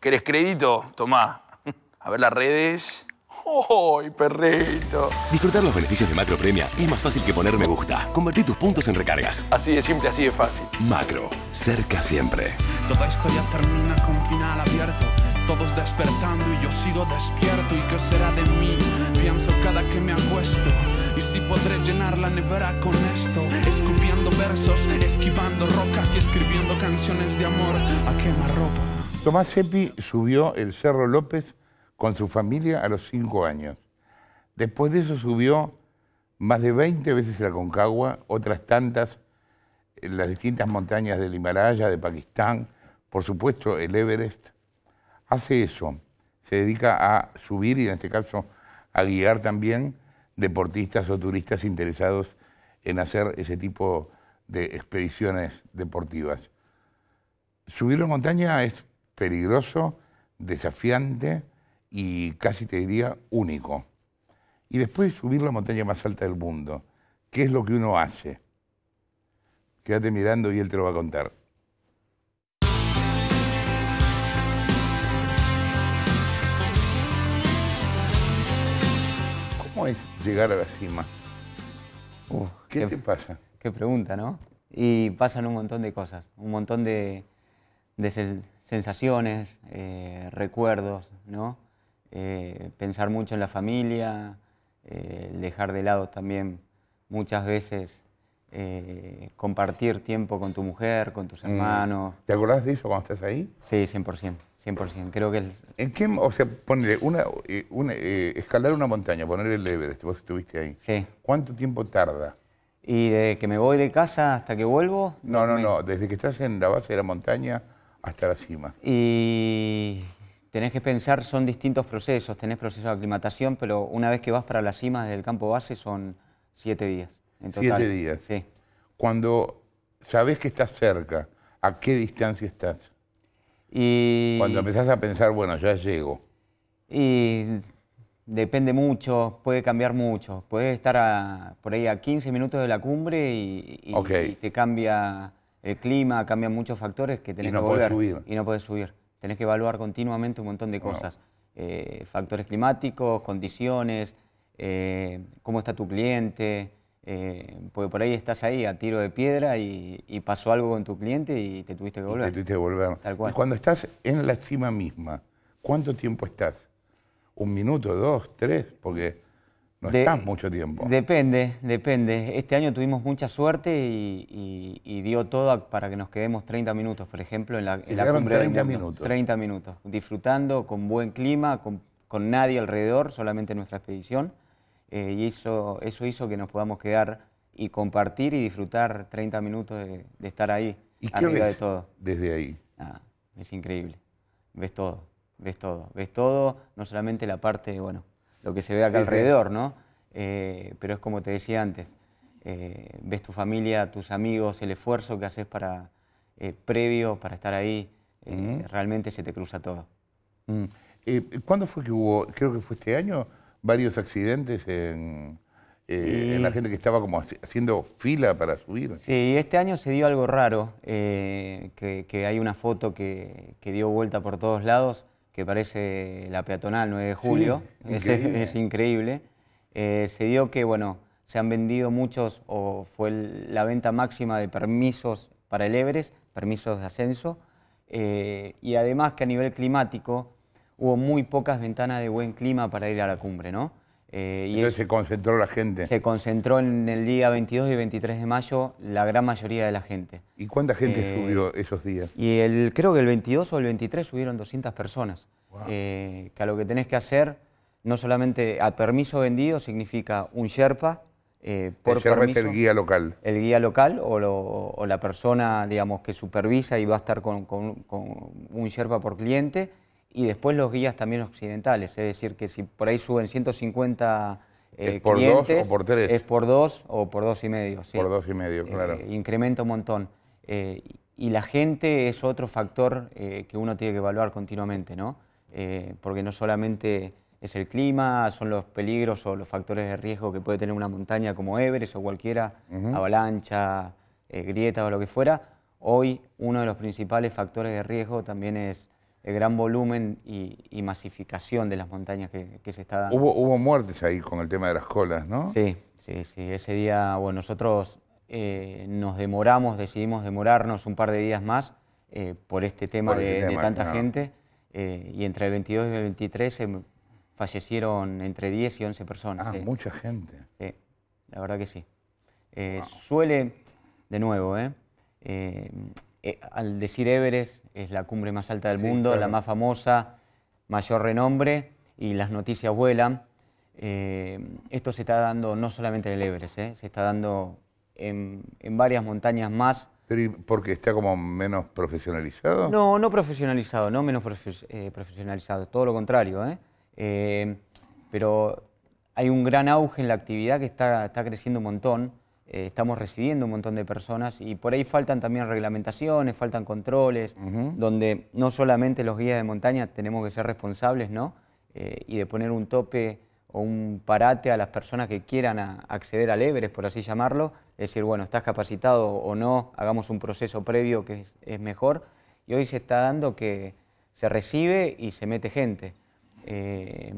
¿Querés crédito? Tomá. A ver las redes. ¡Ay, perrito! Disfrutar los beneficios de Macro Premia es más fácil que poner me gusta. Convertí tus puntos en recargas. Así de simple, así de fácil. Macro, cerca siempre. Toda historia termina con final abierto. Todos despertando y yo sigo despierto. ¿Y qué será de mí? Pienso cada que me acuesto. Y si podré llenar la nevera con esto. Escupiendo versos, esquivando rocas y escribiendo canciones de amor a ropa. Tomás Seppi subió el Cerro López con su familia a los cinco años. Después de eso subió más de 20 veces la Concagua, otras tantas las distintas montañas del Himalaya, de Pakistán, por supuesto el Everest. Hace eso, se dedica a subir y en este caso a guiar también deportistas o turistas interesados en hacer ese tipo de expediciones deportivas. Subir la montaña es peligroso, desafiante y casi te diría único. Y después subir la montaña más alta del mundo. ¿Qué es lo que uno hace? Quédate mirando y él te lo va a contar. ¿Cómo es llegar a la cima? ¿Qué, te pasa? Qué pregunta, ¿no? Y pasan un montón de cosas, un montón de, de sensaciones, eh, recuerdos, ¿no? Eh, pensar mucho en la familia, eh, dejar de lado también muchas veces compartir tiempo con tu mujer, con tus mm. hermanos. ¿Te acordás de eso cuando estás ahí? Sí, 100%, 100%. Creo que... El... ¿En qué, o sea, ponerle una, escalar una montaña, poner el Everest, vos estuviste ahí. Sí. ¿Cuánto tiempo tarda? Y desde que me voy de casa hasta que vuelvo... No, no, no, desde que estás en la base de la montaña hasta la cima? Y tenés que pensar, son distintos procesos, tenés procesos de aclimatación, pero una vez que vas para la cima del campo base son siete días. Siete días. Sí. Cuando sabés que estás cerca, ¿a qué distancia estás? Y... Cuando empezás a pensar, bueno, ya llego. Y depende mucho, puede cambiar mucho. Puedes estar por ahí a 15 minutos de la cumbre y te cambia el clima, cambian muchos factores que tenés que volver subir. y no puedes subir. Tenés que evaluar continuamente un montón de cosas. Eh, factores climáticos, condiciones, eh, cómo está tu cliente, eh, porque por ahí estás ahí a tiro de piedra y, pasó algo con tu cliente y te tuviste que volver. te tuviste que volver. Tal cual. cuando estás en la cima misma, ¿cuánto tiempo estás? ¿Un minuto, dos, tres? Porque no estás mucho tiempo. Depende, depende. Este año tuvimos mucha suerte y, dio todo para que nos quedemos 30 minutos, por ejemplo, en la, en la cumbre 30 minutos. 30 minutos, disfrutando con buen clima, con, nadie alrededor, solamente nuestra expedición. Eh, y eso, eso hizo que nos podamos quedar y compartir y disfrutar 30 minutos de, estar ahí, ¿Y arriba qué ves de todo. Desde ahí. Ah, es increíble. Ves todo, ves todo, ves todo, no solamente la parte, bueno, lo que se ve acá alrededor, ¿no? Eh, pero es como te decía antes, eh, ves tu familia, tus amigos, el esfuerzo que haces para eh, previo, para estar ahí, mm. realmente se te cruza todo. Mm. ¿Cuándo fue que hubo, creo que fue este año, varios accidentes en, la gente que estaba como haciendo fila para subir. Sí, este año se dio algo raro, que, hay una foto que, dio vuelta por todos lados, que parece la peatonal 9 de julio, es, increíble, eh, se dio que, bueno, se han vendido muchos, o fue la venta máxima de permisos para el Everest, permisos de ascenso, eh, y además que a nivel climático hubo muy pocas ventanas de buen clima para ir a la cumbre, ¿no? Eh, Entonces se concentró la gente. Se concentró en el día 22 y 23 de mayo la gran mayoría de la gente. ¿Y cuánta gente eh, subió esos días? Y el, creo que el 22 o el 23 subieron 200 personas. Eh, que a lo que tenés que hacer, no solamente a permiso vendido, significa un Sherpa. por el Sherpa el guía local. El guía local o, la persona digamos, que supervisa y va a estar con, con un Sherpa por cliente y después los guías también occidentales, es decir, que si por ahí suben 150 eh, es por dos o por tres. Es por dos o por dos y medio. Por dos y medio, eh, claro. incrementa un montón. Eh, y la gente es otro factor eh, que uno tiene que evaluar continuamente, ¿no? porque no solamente es el clima, son los peligros o los factores de riesgo que puede tener una montaña como Everest o cualquiera, avalancha, grieta o lo que fuera. Hoy uno de los principales factores de riesgo también es el gran volumen y, masificación de las montañas que, se está dando. Hubo, hubo, muertes ahí con el tema de las colas, ¿no? Sí, sí, sí. Ese día, bueno, nosotros eh, nos demoramos, decidimos demorarnos un par de días más eh, por este tema, este de, tanta gente. Eh, y entre el 22 y el 23 fallecieron entre 10 y 11 personas. Ah, mucha gente. Sí, la verdad que sí. Suele, de nuevo, ¿eh? Eh, al decir Everest, es la cumbre más alta del mundo, la más famosa, mayor renombre y las noticias vuelan. Eh, esto se está dando no solamente en el Everest, eh, se está dando en, varias montañas más. ¿Pero porque está como menos profesionalizado? No, no profesionalizado, no menos profesionalizado, todo lo contrario. pero hay un gran auge en la actividad que está creciendo un montón. Eh, estamos recibiendo un montón de personas y por ahí faltan también reglamentaciones, faltan controles, donde no solamente los guías de montaña tenemos que ser responsables, ¿no? Eh, y de poner un tope o un parate a las personas que quieran acceder al Everest, por así llamarlo, es decir, bueno, estás capacitado o no, hagamos un proceso previo que es, mejor, y hoy se está dando que se recibe y se mete gente. Eh,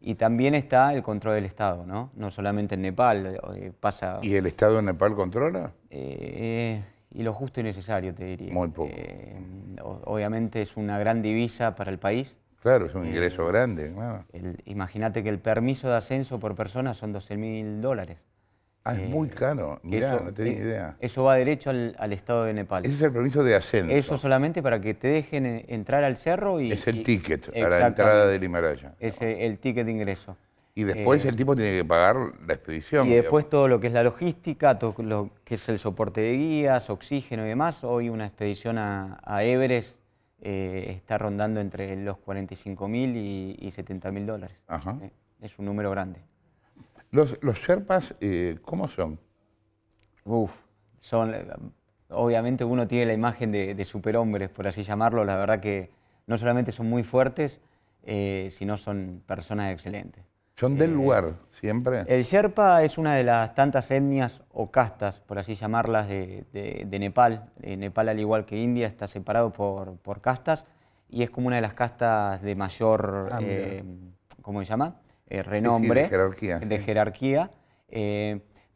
y también está el control del Estado, ¿no? No solamente en Nepal, eh, pasa... ¿Y el Estado en Nepal controla? Eh, y lo justo y necesario, te diría. Muy poco. Eh, obviamente es una gran divisa para el país. Claro, es un ingreso grande. Imagínate que el permiso de ascenso por persona son 12 mil dólares. Ah, es muy eh, caro. Mirá, no tenía idea. Eso va derecho al, Estado de Nepal. Ese es el permiso de ascenso. Eso solamente para que te dejen entrar al cerro y... Es el ticket para la entrada del Himalaya. Es el ticket de ingreso. Y después eh, el tipo tiene que pagar la expedición. Y después todo lo que es la logística, todo lo que es el soporte de guías, oxígeno y demás. Hoy una expedición a, Everest eh, está rondando entre los 45 mil y, y 70 mil dólares. Ajá. es un número grande. Los, Sherpas, eh, ¿cómo son? Uf, son, eh, obviamente uno tiene la imagen de, superhombres, por así llamarlo. La verdad que no solamente son muy fuertes, eh, sino son personas excelentes. ¿Son del lugar siempre? El Sherpa es una de las tantas etnias o castas, por así llamarlas, de, Nepal. Nepal, al igual que India, está separado por, castas y es como una de las castas de mayor, ah, ¿cómo se llama? renombre. de jerarquía.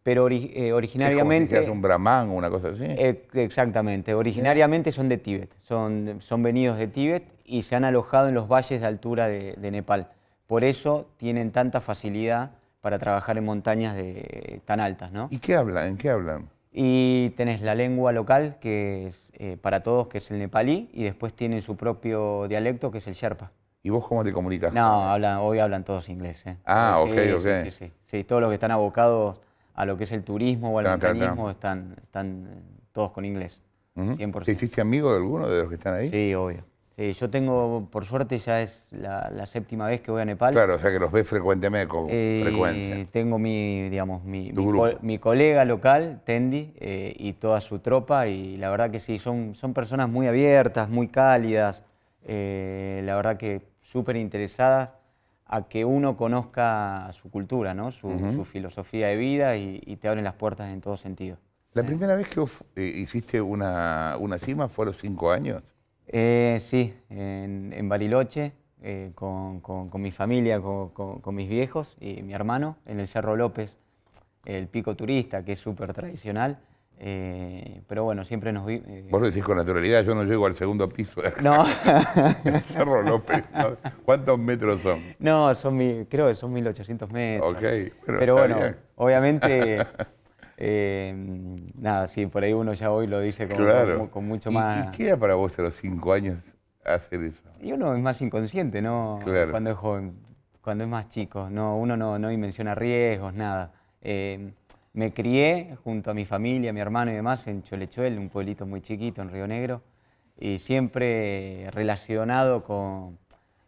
pero originariamente... Es un brahman o una cosa así. Eh, exactamente, originariamente son de Tíbet, son, son venidos de Tíbet y se han alojado en los valles de altura de, Nepal. Por eso tienen tanta facilidad para trabajar en montañas tan altas, ¿Y qué hablan? ¿En qué hablan? Y tenés la lengua local, que es eh, para todos, que es el nepalí, y después tienen su propio dialecto, que es el sherpa. ¿Y vos cómo te comunicas? No, hoy hablan todos inglés. Eh. Ah, ok, ok. Sí, sí, todos los que están abocados a lo que es el turismo o al claro, Están, están eh, todos con inglés, 100%. ¿Te hiciste amigo de alguno de los que están ahí? Sí, obvio. Sí, yo tengo, por suerte, ya es la, séptima vez que voy a Nepal. Claro, o sea que los ves frecuentemente, con eh, frecuencia. Tengo mi, digamos, mi, colega local, Tendi, y toda su tropa, y la verdad que sí, son, son personas muy abiertas, muy cálidas. la verdad que súper interesadas a que uno conozca su cultura, su, filosofía de vida y, te abren las puertas en todo sentido. ¿La primera vez que eh, hiciste una, cima fue a los cinco años? Eh, sí, en, Bariloche, eh, con, mi familia, con, con, mis viejos y mi hermano, en el Cerro López, el pico turista, que es súper tradicional. Eh, pero bueno, siempre nos vimos. Eh, vos lo decís con naturalidad, yo no llego al segundo piso. De no. Cerro López. ¿Cuántos metros son? No, son creo que son 1800 metros. Ok, pero bueno, obviamente. Em, nada, sí, por ahí uno ya hoy lo dice con, mucho más. ¿Y, qué era para vos a los cinco años hacer eso? Y uno es más inconsciente, ¿no? Claro. Cuando es joven, cuando es más chico, no, uno no, no dimensiona riesgos, nada. Eh, me crié junto a mi familia, mi hermano y demás en Cholechuel, un pueblito muy chiquito en Río Negro, y siempre relacionado con,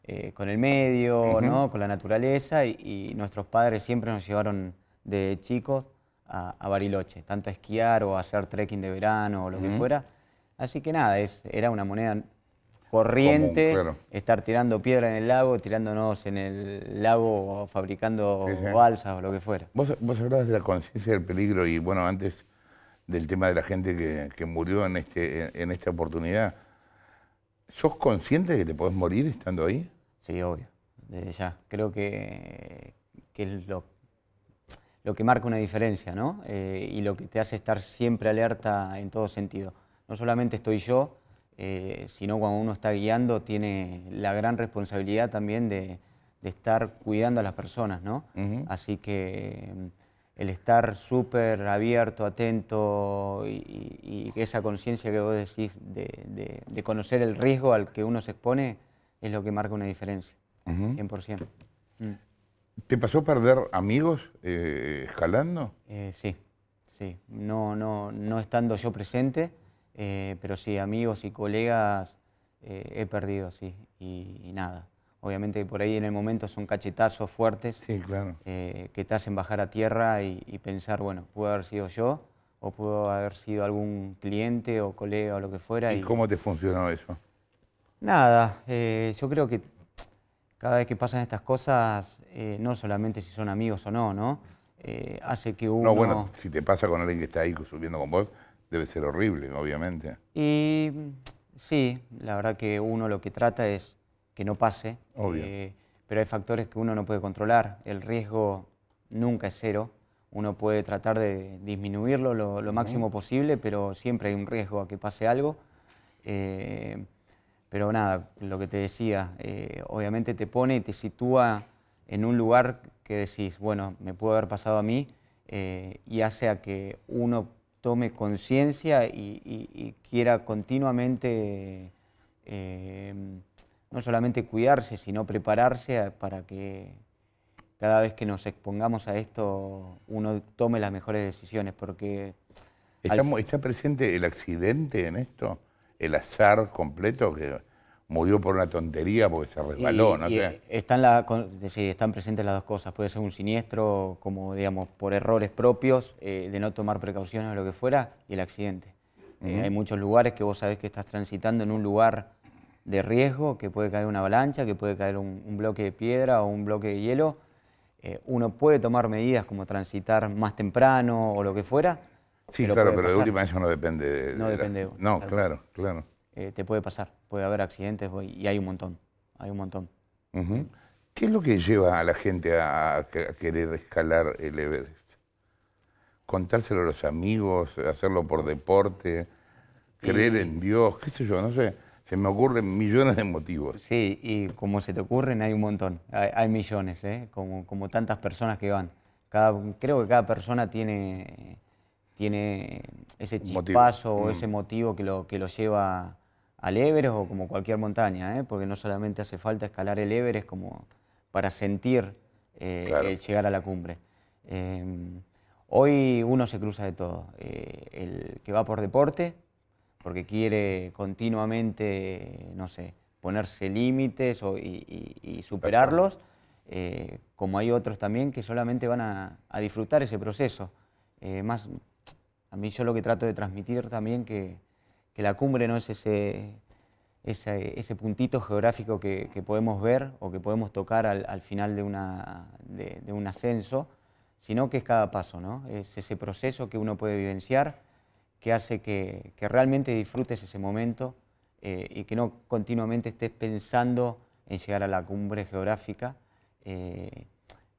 eh, el medio, ¿no? con la naturaleza, y, nuestros padres siempre nos llevaron de chicos a, Bariloche, tanto a esquiar o a hacer trekking de verano o lo que fuera. Así que nada, es, era una moneda corriente, estar tirando piedra en el lago, tirándonos en el lago, fabricando balsas o lo que fuera. Vos, vos hablabas de la conciencia del peligro y bueno, antes del tema de la gente que, murió en, este, en esta oportunidad. ¿Sos consciente de que te podés morir estando ahí? Sí, obvio, desde ya. Creo que, es lo, lo que marca una diferencia, ¿no? Eh, y lo que te hace estar siempre alerta en todo sentido. No solamente estoy yo, eh, sino cuando uno está guiando tiene la gran responsabilidad también de, estar cuidando a las personas, ¿no? Así que el estar súper abierto, atento y, esa conciencia que vos decís de, conocer el riesgo al que uno se expone es lo que marca una diferencia, 100%. Mm. ¿Te pasó perder amigos eh, escalando? Eh, sí, sí. no estando yo presente, eh, pero sí, amigos y colegas eh, he perdido, sí, y, nada. Obviamente por ahí en el momento son cachetazos fuertes eh, que te hacen bajar a tierra y, pensar, bueno, pudo haber sido yo o pudo haber sido algún cliente o colega o lo que fuera. ¿Y, y... cómo te funcionó eso? Nada, yo creo que cada vez que pasan estas cosas, no solamente si son amigos o no, ¿no? hace que uno... No, bueno, si te pasa con alguien que está ahí subiendo con vos, Debe ser horrible, obviamente. Y sí, la verdad que uno lo que trata es que no pase. Obvio. Eh, pero hay factores que uno no puede controlar. El riesgo nunca es cero. Uno puede tratar de disminuirlo lo, máximo posible, pero siempre hay un riesgo a que pase algo. Eh, pero nada, lo que te decía, eh, obviamente te pone y te sitúa en un lugar que decís, bueno, me puede haber pasado a mí, y hace a que uno tome conciencia y, quiera continuamente eh, no solamente cuidarse, sino prepararse para que cada vez que nos expongamos a esto uno tome las mejores decisiones, porque... ¿Está presente el accidente en esto? ¿El azar completo? que murió por una tontería porque se resbaló, Están, sí, están presentes las dos cosas. Puede ser un siniestro, como digamos, por errores propios, eh, de no tomar precauciones o lo que fuera, y el accidente. Eh, hay muchos lugares que vos sabés que estás transitando en un lugar de riesgo, que puede caer una avalancha, que puede caer un, bloque de piedra o un bloque de hielo. Eh, uno puede tomar medidas como transitar más temprano o lo que fuera. Sí, claro, pero de última eso no depende de... No depende. no, claro, claro. Eh, te puede pasar. Puede haber accidentes y hay un montón, hay un montón. ¿Qué es lo que lleva a la gente a, querer escalar el Everest? ¿Contárselo a los amigos, hacerlo por deporte, creer en Dios, qué sé yo, no sé? Se me ocurren millones de motivos. Sí, y como se te ocurren hay un montón, hay, millones, ¿eh? como, tantas personas que van. creo que cada persona tiene, tiene ese chispazo, o mm. ese motivo que lo, que lo lleva al Everest o como cualquier montaña, ¿eh? porque no solamente hace falta escalar el Everest como para sentir eh, llegar a la cumbre. Em, hoy uno se cruza de todo, eh, el que va por deporte, porque quiere continuamente, no sé, ponerse límites y, superarlos, como hay otros también que solamente van a, disfrutar ese proceso. más, a mí yo lo que trato de transmitir también que que la cumbre no es ese, ese, puntito geográfico que, podemos ver o que podemos tocar al, final de, una, de, un ascenso, sino que es cada paso, ¿no? es ese proceso que uno puede vivenciar que hace que, que realmente disfrutes ese momento eh, y que no continuamente estés pensando en llegar a la cumbre geográfica, eh,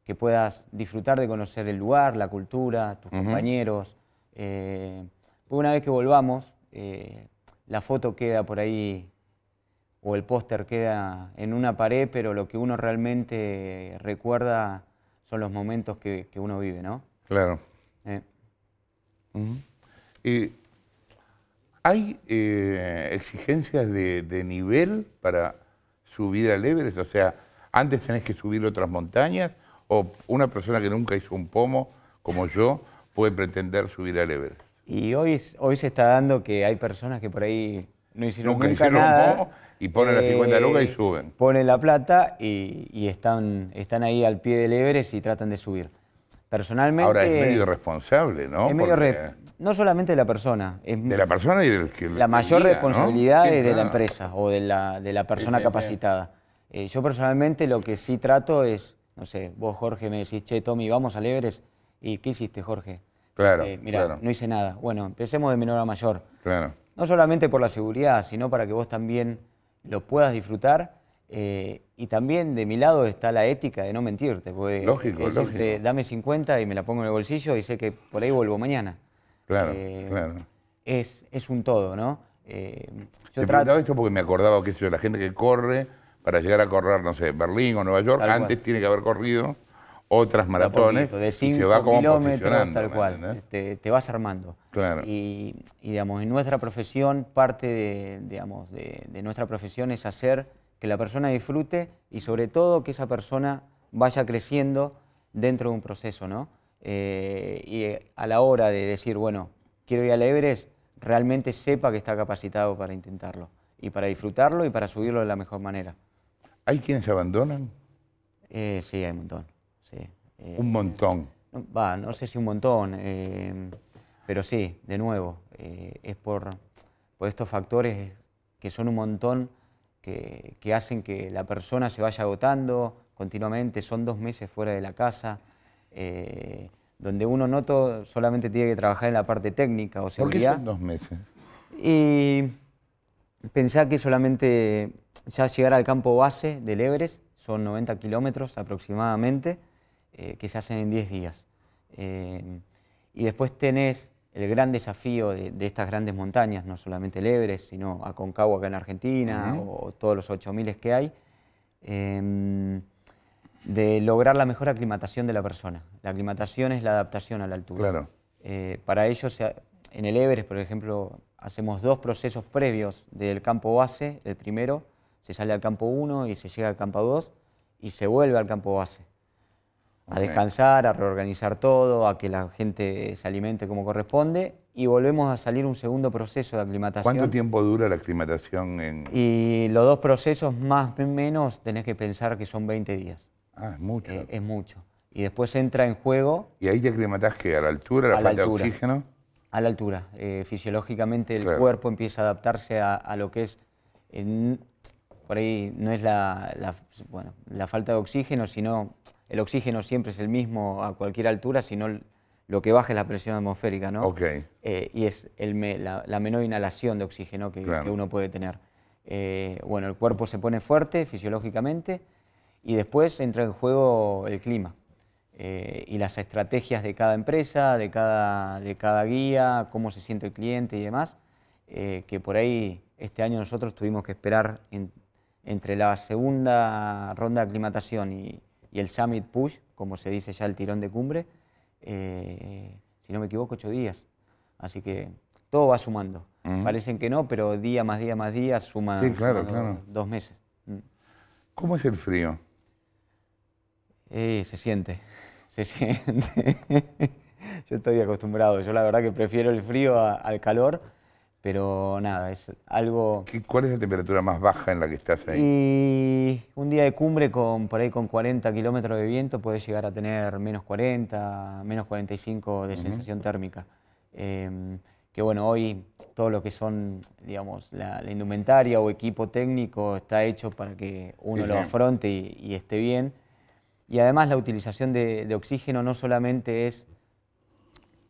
que puedas disfrutar de conocer el lugar, la cultura, tus compañeros. Eh, una vez que volvamos, eh, la foto queda por ahí o el póster queda en una pared, pero lo que uno realmente recuerda son los momentos que, uno vive, ¿no? Claro. Eh. ¿Hay eh, exigencias de, de, nivel para subir al Everest? O sea, antes tenés que subir otras montañas o una persona que nunca hizo un pomo, como yo, puede pretender subir al Everest. Y hoy, hoy se está dando que hay personas que por ahí no hicieron nunca, nunca hicieron nada. y ponen la las 50 lucas y eh, suben. Ponen la plata y, están, están ahí al pie del Everest y tratan de subir. Personalmente... Ahora es medio responsable, ¿no? Es medio no solamente de la persona. de la persona y del que... La mayor responsabilidad es de la empresa o de la, persona capacitada. Eh, yo personalmente lo que sí trato es, no sé, vos Jorge me decís, che Tommy, vamos al Everest. ¿Y qué hiciste Jorge? Eh, claro. no hice nada. Bueno, empecemos de menor a mayor. Claro. No solamente por la seguridad, sino para que vos también lo puedas disfrutar. Eh, y también de mi lado está la ética de no mentirte. Porque, lógico, dame 50 y me la pongo en el bolsillo y sé que por ahí vuelvo mañana. Claro, eh, claro. Es, es un todo, ¿no? Eh, yo Te trato... esto porque me acordaba que la gente que corre para llegar a correr, no sé, Berlín o Nueva York, antes tiene que haber corrido otras maratones se va como tal cual, este, te vas armando. Y, digamos, en nuestra profesión, parte de, digamos, de, nuestra profesión es hacer que la persona disfrute y sobre todo que esa persona vaya creciendo dentro de un proceso, ¿no? Eh, y eh, a la hora de decir, bueno, quiero ir al Everest, realmente sepa que está capacitado para intentarlo y para disfrutarlo y para subirlo de la mejor manera. ¿Hay quienes se abandonan? Eh, sí, hay un montón. Eh, un montón. no, sé si un montón, eh, pero sí, de nuevo, eh, es por, estos factores que son un montón que, hacen que la persona se vaya agotando continuamente, son dos meses fuera de la casa, donde uno no solamente tiene que trabajar en la parte técnica o seguridad. ¿Por son dos meses? Y pensar que solamente ya llegar al campo base del Everest son 90 kilómetros aproximadamente. Eh, que se hacen en 10 días. Eh, y después tenés el gran desafío de, estas grandes montañas, no solamente el Everest, sino Aconcagua acá en Argentina, o, todos los 8000 que hay, em, de lograr la mejor aclimatación de la persona. La aclimatación es la adaptación a la altura. Eh, para ello, en el Everest, por ejemplo, hacemos dos procesos previos del campo base, el primero, se sale al campo 1 y se llega al campo 2 y se vuelve al campo base a descansar, a reorganizar todo, a que la gente se alimente como corresponde y volvemos a salir un segundo proceso de aclimatación. ¿Cuánto tiempo dura la aclimatación? En... Y los dos procesos más o menos tenés que pensar que son 20 días. Ah, es mucho. Eh, es mucho. Y después entra en juego... ¿Y ahí te aclimatás que ¿A la altura? ¿A la falta de oxígeno? A la altura. Eh, fisiológicamente el cuerpo empieza a adaptarse a, lo que es... por ahí no es bueno, la falta de oxígeno, sino el oxígeno siempre es el mismo a cualquier altura, sino lo que baja es la presión atmosférica, ¿no? Ok. Eh, y es la, menor inhalación de oxígeno que, uno puede tener. Eh, bueno, el cuerpo se pone fuerte fisiológicamente y después entra en juego el clima eh, y las estrategias de cada empresa, de cada, de cada guía, cómo se siente el cliente y demás, que por ahí este año nosotros tuvimos que esperar entre la segunda ronda de aclimatación y, y el Summit Push, como se dice ya el tirón de cumbre, eh, si no me equivoco, ocho días. Así que todo va sumando. Parecen que no, pero día más día más día suma dos meses. Mm. ¿Cómo es el frío? Eh, se siente, se siente. yo estoy acostumbrado, yo la verdad que prefiero el frío al calor pero nada, es algo... ¿Cuál es la temperatura más baja en la que estás ahí? Y un día de cumbre con por ahí con 40 kilómetros de viento puede llegar a tener menos 40, menos 45 de sensación térmica. Em, que bueno, hoy todo lo que son, digamos, la, indumentaria o equipo técnico está hecho para que uno lo afronte y, esté bien. Y además la utilización de, oxígeno no solamente es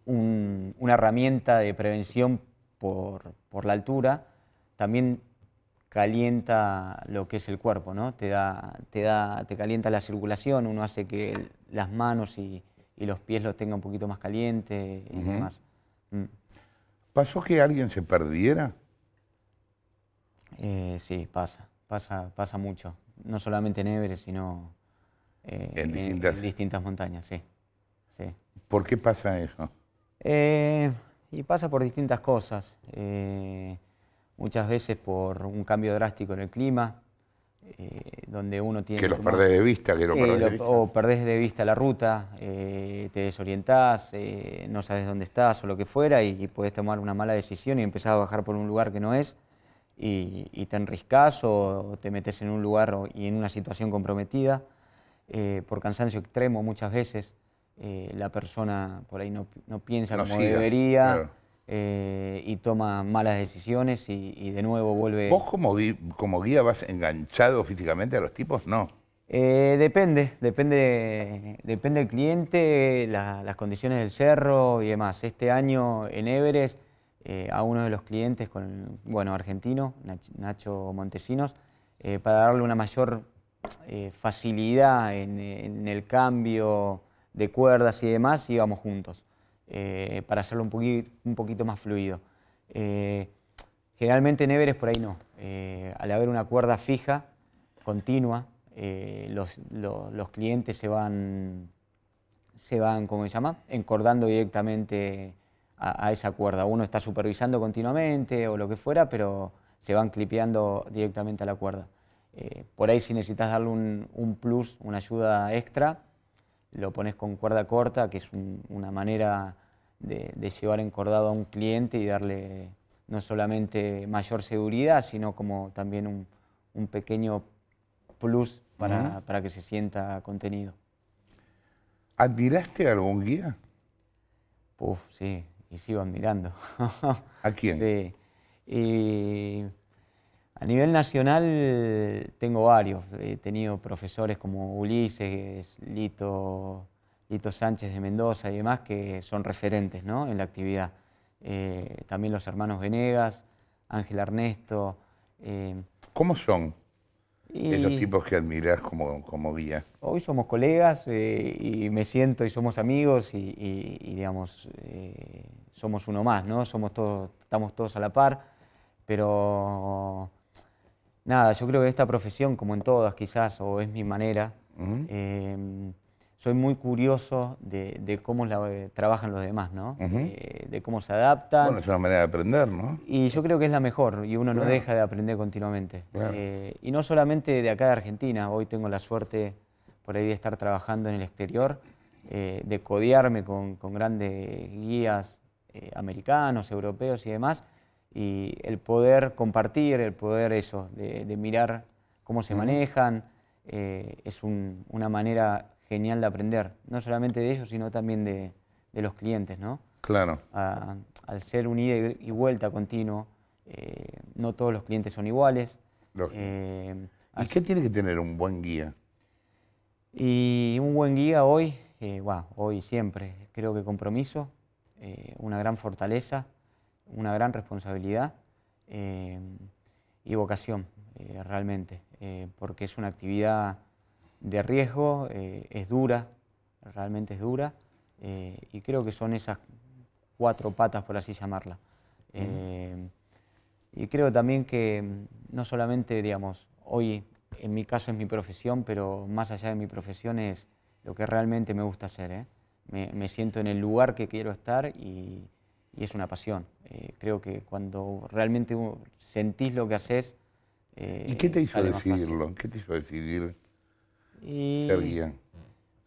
una herramienta de prevención por, la altura, también calienta lo que es el cuerpo, ¿no? Te, da, te, da, te calienta la circulación, uno hace que las manos y, los pies los tenga un poquito más caliente y demás. Mm. ¿Pasó que alguien se perdiera? Eh, sí, pasa, pasa, pasa mucho. No solamente en Everest, sino eh, en, distintas... montañas, sí. sí. ¿Por qué pasa eso? Eh, y pasa por distintas cosas. Eh, muchas veces por un cambio drástico en el clima, eh, donde uno tiene... Que los perdés de vista, que los eh, perdés de vista. O perdés de vista la ruta, te desorientás, no sabes dónde estás o lo que fuera y, puedes tomar una mala decisión y empezás a bajar por un lugar que no es y, te enriscás o, te metes en un lugar y en una situación comprometida por cansancio extremo muchas veces. Eh, la persona por ahí no, piensa como debería eh, y toma malas decisiones y, de nuevo vuelve... ¿Vos como, guía vas enganchado físicamente a los tipos? No. Eh, depende, depende, depende del cliente, las condiciones del cerro y demás. Este año en Everest, a uno de los clientes, con, bueno, argentino, Nacho Montesinos, para darle una mayor facilidad en, el cambio de cuerdas y demás, íbamos juntos, eh, para hacerlo un, poquito más fluido. Eh, generalmente en Everest por ahí no. Eh, al haber una cuerda fija, continua, los, clientes se van, se van, ¿cómo se llama?, encordando directamente a, esa cuerda. Uno está supervisando continuamente o lo que fuera, pero se van clipeando directamente a la cuerda. por ahí si necesitas darle un, plus, una ayuda extra, lo pones con cuerda corta, que es una manera de, llevar encordado a un cliente y darle no solamente mayor seguridad, sino como también un, pequeño plus para, que se sienta contenido. ¿Admiraste algún guía? Uf, sí, y sigo admirando. ¿A quién? Sí. Eh, a nivel nacional tengo varios. He tenido profesores como Ulises, Lito, Lito Sánchez de Mendoza y demás que son referentes en la actividad. Eh, también los hermanos Venegas, Ángel Ernesto. Eh, ¿Cómo son esos tipos que admirás como, como guía? Hoy somos colegas eh, y me siento y somos amigos y, digamos, somos uno más, ¿no? Somos todos, estamos todos a la par, pero nada, yo creo que esta profesión, como en todas quizás, o es mi manera, eh, soy muy curioso de, cómo eh, trabajan los demás, ¿no? Eh, de cómo se adaptan. Bueno, es una manera de aprender, ¿no? Y yo creo que es la mejor y uno no deja de aprender continuamente. y no solamente de acá de Argentina, hoy tengo la suerte por ahí de estar trabajando en el exterior, de codearme con grandes guías americanos, europeos y demás, y el poder compartir, el poder eso, de, mirar cómo se manejan, eh, es una manera genial de aprender, no solamente de ellos, sino también de, los clientes, ¿no? Claro. al ser un ida y vuelta continuo, eh, no todos los clientes son iguales. Eh, ¿Y qué tiene que tener un buen guía? Y un buen guía hoy, eh, hoy siempre, creo que compromiso, una gran fortaleza, una gran responsabilidad eh, y vocación, eh, realmente, eh, porque es una actividad de riesgo, es dura, realmente es dura, y creo que son esas cuatro patas, por así llamarla. y creo también que mm, no solamente, digamos, hoy en mi caso es mi profesión, pero más allá de mi profesión es lo que realmente me gusta hacer. me siento en el lugar que quiero estar y, y es una pasión. Eh, creo que cuando realmente sentís lo que haces... Eh, ¿Y qué te hizo decidirlo? ¿Qué te hizo decidir ser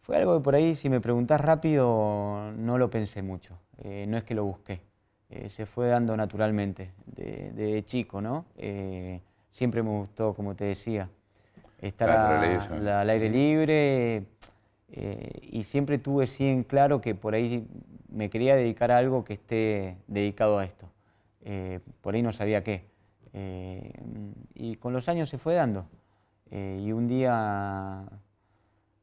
Fue algo que por ahí, si me preguntás rápido, no lo pensé mucho. Eh, no es que lo busqué. se fue dando naturalmente, de, chico, ¿no? siempre me gustó, como te decía, estar al aire libre. y siempre tuve sí claro que por ahí me quería dedicar a algo que esté dedicado a esto. Eh, por ahí no sabía qué. Eh, y con los años se fue dando. Eh, y un día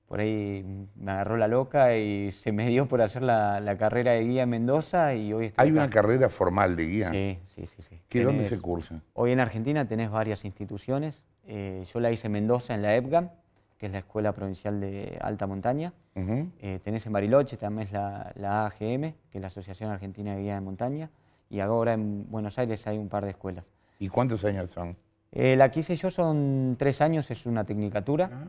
por ahí me agarró la loca y se me dio por hacer la, carrera de guía en Mendoza y hoy ¿Hay una carrera formal de guía? Sí, sí, sí. sí. ¿Qué, ¿Dónde se cursa? Hoy en Argentina tenés varias instituciones. yo la hice en Mendoza, en la EPGAM que es la Escuela Provincial de Alta Montaña. Eh, tenés en Bariloche también la, AGM, que es la Asociación Argentina de Guía de Montaña. Y ahora en Buenos Aires hay un par de escuelas. ¿Y cuántos años son? Eh, la que hice yo son tres años, es una tecnicatura,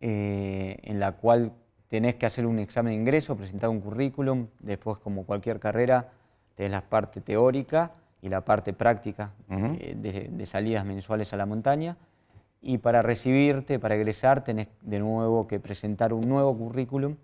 eh, en la cual tenés que hacer un examen de ingreso, presentar un currículum, después como cualquier carrera, tenés la parte teórica y la parte práctica eh, de, de salidas mensuales a la montaña y para recibirte, para egresar, tenés de nuevo que presentar un nuevo currículum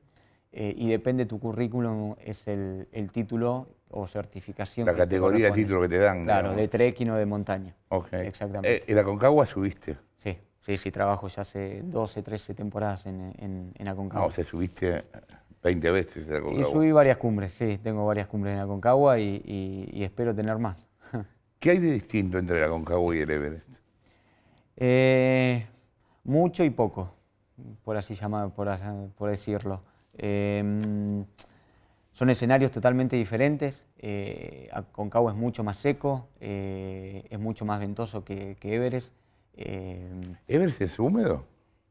eh, y depende tu currículum, es el, título o certificación. La categoría de título que te dan. Claro, de trekking o de montaña. Ok. Exactamente. Eh, ¿En Aconcagua subiste? Sí, sí, sí, trabajo ya hace 12, 13 temporadas en, en, Aconcagua. No, o sea, subiste 20 veces en Aconcagua. Y subí varias cumbres, sí, tengo varias cumbres en Aconcagua y, y, y espero tener más. ¿Qué hay de distinto entre la Aconcagua y el Everest? Eh, mucho y poco, por así llamar, por, decirlo. Em, son escenarios totalmente diferentes. Eh, es mucho más seco, eh, es mucho más ventoso que, que Everest. Em, ¿Everest es húmedo?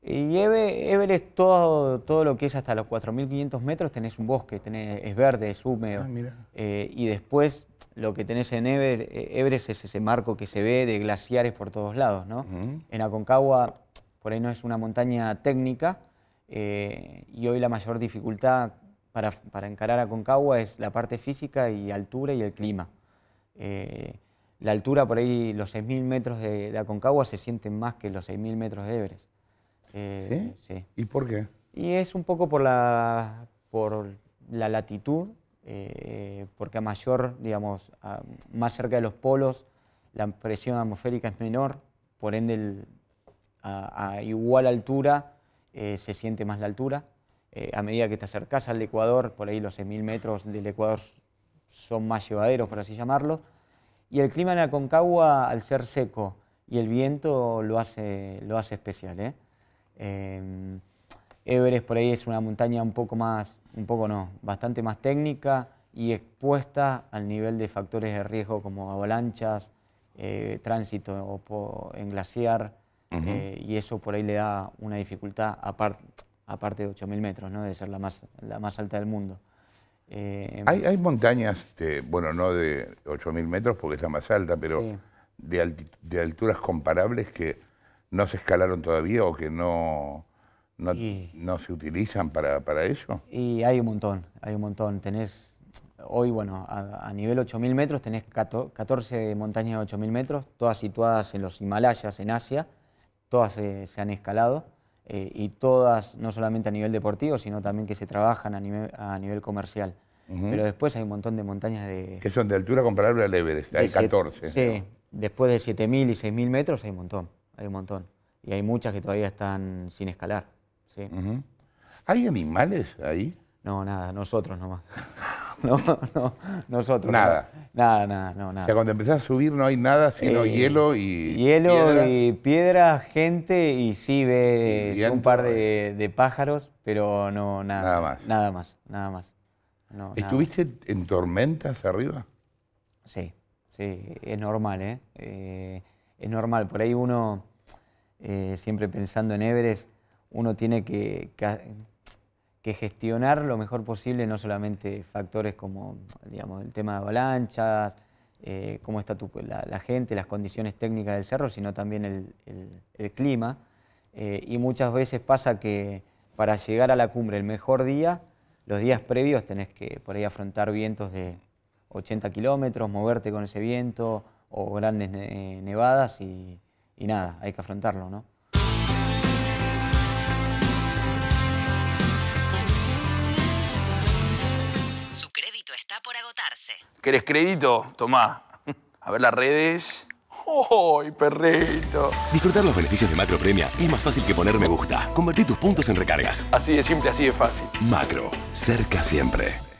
Y Everest, todo, todo lo que es hasta los 4.500 metros, tenés un bosque, es verde, es húmedo. Ah, eh, y después lo que tenés en Ever, Everest es ese marco que se ve de glaciares por todos lados. En Aconcagua, por ahí no es una montaña técnica, eh, y hoy la mayor dificultad para, para, encarar Aconcagua es la parte física y altura y el clima. Eh, la altura por ahí, los 6.000 metros de, de Aconcagua se sienten más que los 6.000 metros de Everest. Eh, ¿Sí? ¿Y por qué? Y es un poco por la, latitud, eh, porque a mayor, digamos, más cerca de los polos, la presión atmosférica es menor, por ende a, igual altura eh, se siente más la altura. a medida que te acercas al Ecuador, por ahí los 6.000 metros del Ecuador son más llevaderos, por así llamarlo. Y el clima en Aconcagua, al ser seco y el viento, lo hace, lo hace especial. ¿eh? Eh, Everest por ahí es una montaña un poco más, un poco no, bastante más técnica y expuesta al nivel de factores de riesgo como avalanchas, eh, tránsito o en glaciar, eh, y eso por ahí le da una dificultad aparte, aparte de 8.000 metros, ¿no? de ser la más, la más alta del mundo. Em, hay, montañas, este, bueno, no de 8.000 metros porque es la más alta, pero de alturas comparables que no se escalaron todavía o que no, no, se utilizan para, eso? Y hay un montón, hay un montón. Tenés, hoy, bueno, a, nivel 8.000 metros tenés 14 montañas de 8.000 metros, todas situadas en los Himalayas, en Asia, todas se, han escalado. Eh, y todas, no solamente a nivel deportivo, sino también que se trabajan a nivel, comercial. Pero después hay un montón de montañas de... Que son de altura comparable al Everest, hay 14. Sí, después de 7.000 y 6.000 metros hay un montón hay un montón. Y hay muchas que todavía están sin escalar. ¿Hay animales ahí? No, nada, nosotros nomás. no, no, nosotros. Nada. nada, nada, nada. O sea, cuando empezás a subir no hay nada sino eh, hielo y. Hielo y piedra, gente y sí ve un par de, pájaros, pero no, nada. Nada más. Nada más, nada más. ¿Estuviste en tormentas arriba? Sí, sí, es normal, ¿eh? eh es normal. Por ahí uno, eh, siempre pensando en Everest, uno tiene que, que, gestionar lo mejor posible, no solamente factores como el tema de avalanchas, eh, cómo está la, gente, las condiciones técnicas del cerro, sino también el, clima. Eh, y muchas veces pasa que para llegar a la cumbre el mejor día, los días previos tenés que por ahí afrontar vientos de 80 kilómetros, moverte con ese viento, o grandes nevadas y, nada, hay que afrontarlo, ¿no? Su crédito está por agotarse. ¿Querés crédito? Tomá. A ver las redes. ¡Ay, perrito! Disfrutar los beneficios de Macro Premia es más fácil que poner me gusta. Convertir tus puntos en recargas. Así de simple, así de fácil. Macro, cerca siempre.